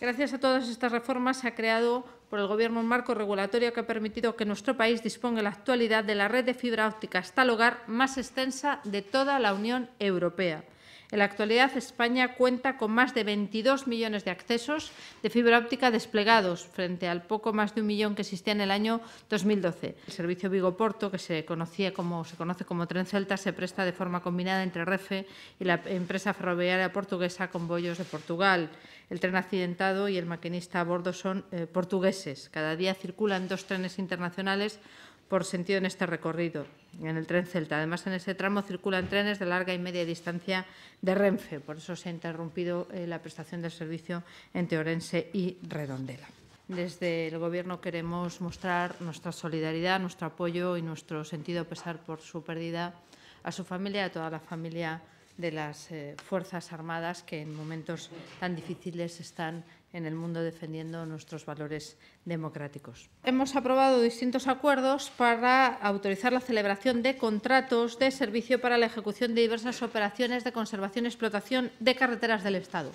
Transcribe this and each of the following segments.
Gracias a todas estas reformas se ha creado por el Gobierno un marco regulatorio que ha permitido que nuestro país disponga en la actualidad de la red de fibra óptica hasta el hogar más extensa de toda la Unión Europea. En la actualidad, España cuenta con más de 22 millones de accesos de fibra óptica desplegados, frente al poco más de un millón que existía en el año 2012. El servicio Vigo-Porto, que se, conocía como, conoce como Tren Celta, se presta de forma combinada entre Refe y la empresa ferroviaria portuguesa Convoyos de Portugal. El tren accidentado y el maquinista a bordo son eh, portugueses. Cada día circulan dos trenes internacionales por sentido en este recorrido, en el tren Celta. Además, en ese tramo circulan trenes de larga y media distancia de Renfe, por eso se ha interrumpido eh, la prestación del servicio entre Orense y Redondela. Desde el Gobierno queremos mostrar nuestra solidaridad, nuestro apoyo y nuestro sentido pesar por su pérdida a su familia y a toda la familia de las eh, Fuerzas Armadas que en momentos tan difíciles están en el mundo defendiendo nuestros valores democráticos. Hemos aprobado distintos acuerdos para autorizar la celebración de contratos de servicio para la ejecución de diversas operaciones de conservación y explotación de carreteras del Estado.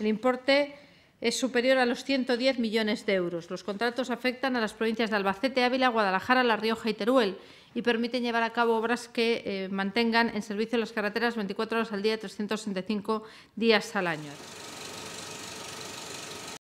El importe es superior a los 110 millones de euros. Los contratos afectan a las provincias de Albacete, Ávila, Guadalajara, La Rioja y Teruel y permiten llevar a cabo obras que eh, mantengan en servicio las carreteras 24 horas al día, 365 días al año.